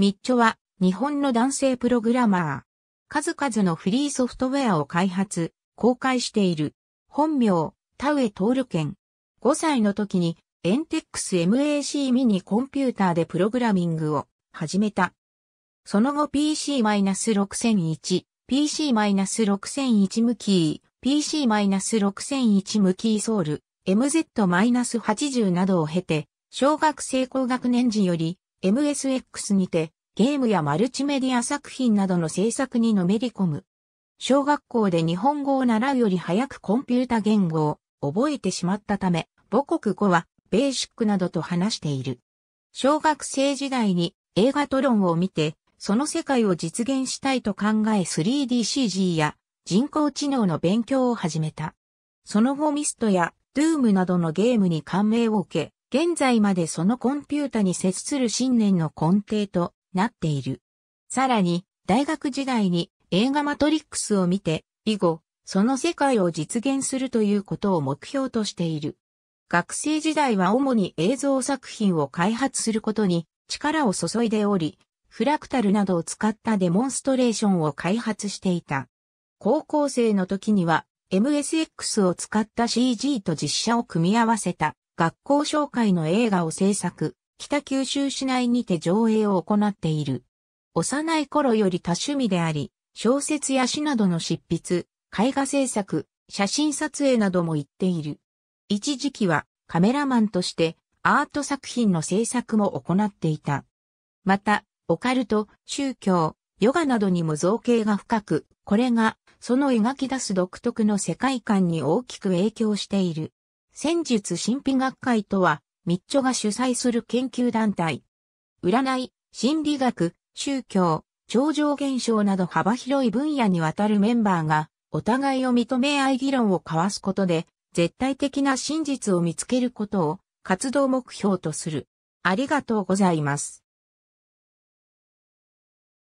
ミッチョは日本の男性プログラマー。数々のフリーソフトウェアを開発、公開している。本名、田上徹健。5歳の時にエンテックス MAC ミニコンピューターでプログラミングを始めた。その後 PC-6001、PC-6001 キー、PC-6001 キーソウル、MZ-80 などを経て、小学生高学年時より MSX にてゲームやマルチメディア作品などの制作にのめり込む。小学校で日本語を習うより早くコンピュータ言語を覚えてしまったため、母国語はベーシックなどと話している。小学生時代に映画トロンを見て、その世界を実現したいと考え 3DCG や人工知能の勉強を始めた。その後ミストやドゥームなどのゲームに感銘を受け、現在までそのコンピュータに接する信念の根底となっている。さらに、大学時代に映画マトリックスを見て、以後、その世界を実現するということを目標としている。学生時代は主に映像作品を開発することに力を注いでおり、フラクタルなどを使ったデモンストレーションを開発していた。高校生の時には MSX を使った CG と実写を組み合わせた学校紹介の映画を制作、北九州市内にて上映を行っている。幼い頃より多趣味であり、小説や詩などの執筆、絵画制作、写真撮影なども行っている。一時期はカメラマンとしてアート作品の制作も行っていた。また、オカルト、宗教、ヨガなどにも造形が深く、これがその描き出す独特の世界観に大きく影響している。戦術神秘学会とは、密著が主催する研究団体。占い、心理学、宗教、超常現象など幅広い分野にわたるメンバーが、お互いを認め合い議論を交わすことで、絶対的な真実を見つけることを活動目標とする。ありがとうございます。